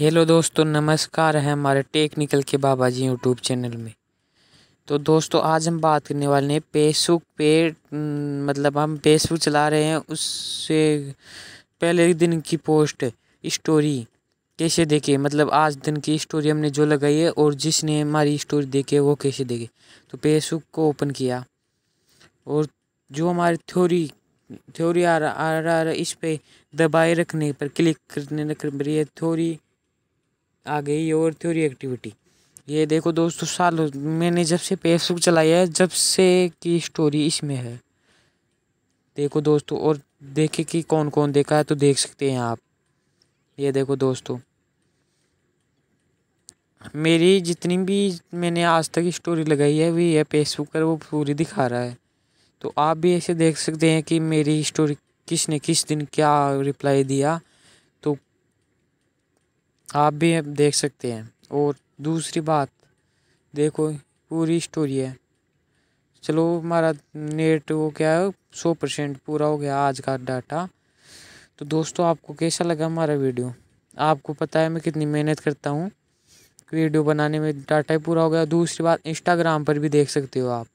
hello दोस्तों नमस्कार है हमारे टेक्निकल के बाबा जी यूट्यूब चैनल में तो दोस्तों आज हम बात करने वाले हैं फेसबुक पे मतलब हम फेसबुक चला रहे हैं उससे पहले दिन की पोस्ट स्टोरी कैसे देखे मतलब आज दिन की स्टोरी हमने जो लगाई है और जिसने हमारी स्टोरी देखी है वो कैसे देखे तो फेसबुक को ओपन किया और जो हमारी थ्योरी थ्योरी आ रहा आ रहा इस पर दबाए रखने पर क्लिक करने पर थ्योरी आ गई और थ्योरी एक्टिविटी ये देखो दोस्तों साल मैंने जब से फेसबुक चलाया है जब से की स्टोरी इसमें है देखो दोस्तों और देखे कि कौन कौन देखा है तो देख सकते हैं आप ये देखो दोस्तों मेरी जितनी भी मैंने आज तक स्टोरी लगाई है वही है फेसबुक पर वो पूरी दिखा रहा है तो आप भी ऐसे देख सकते हैं कि मेरी स्टोरी किसने किस दिन क्या रिप्लाई दिया आप भी देख सकते हैं और दूसरी बात देखो पूरी स्टोरी है चलो हमारा नेट वो क्या है सौ परसेंट पूरा हो गया आज का डाटा तो दोस्तों आपको कैसा लगा हमारा वीडियो आपको पता है मैं कितनी मेहनत करता हूँ वीडियो बनाने में डाटा ही पूरा हो गया दूसरी बात इंस्टाग्राम पर भी देख सकते हो आप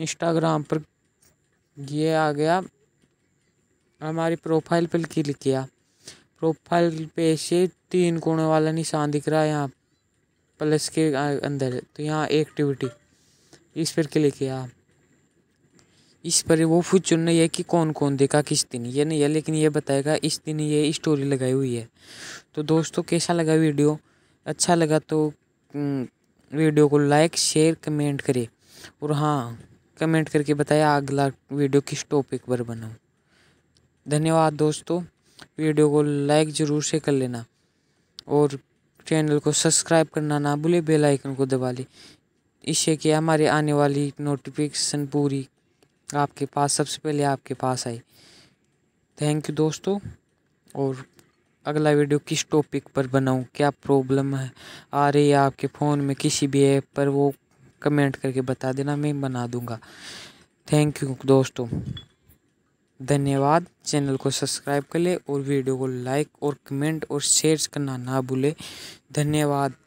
इंस्टाग्राम पर ये आ गया हमारी प्रोफाइल पर क्लिक किया प्रोफाइल पे से तीन कोने वाला निशान दिख रहा है यहाँ प्लस के अंदर तो यहाँ एक्टिविटी इस पर क्लिक किया आप इस पर वो खुद चुन रही है कि कौन कौन देखा किस दिन ये नहीं है लेकिन ये बताएगा इस दिन ये स्टोरी लगाई हुई है तो दोस्तों कैसा लगा वीडियो अच्छा लगा तो वीडियो को लाइक शेयर कमेंट करें और हाँ कमेंट करके बताया अगला वीडियो किस टॉपिक पर बनाऊँ धन्यवाद दोस्तों वीडियो को लाइक ज़रूर से कर लेना और चैनल को सब्सक्राइब करना ना भूले बेल आइकन को दबा लें इससे कि हमारे आने वाली नोटिफिकेशन पूरी आपके पास सबसे पहले आपके पास आए थैंक यू दोस्तों और अगला वीडियो किस टॉपिक पर बनाऊं क्या प्रॉब्लम है आ रही है आपके फ़ोन में किसी भी ऐप पर वो कमेंट करके बता देना मैं बना दूंगा थैंक यू दोस्तों धन्यवाद चैनल को सब्सक्राइब कर ले और वीडियो को लाइक और कमेंट और शेयर करना ना भूले धन्यवाद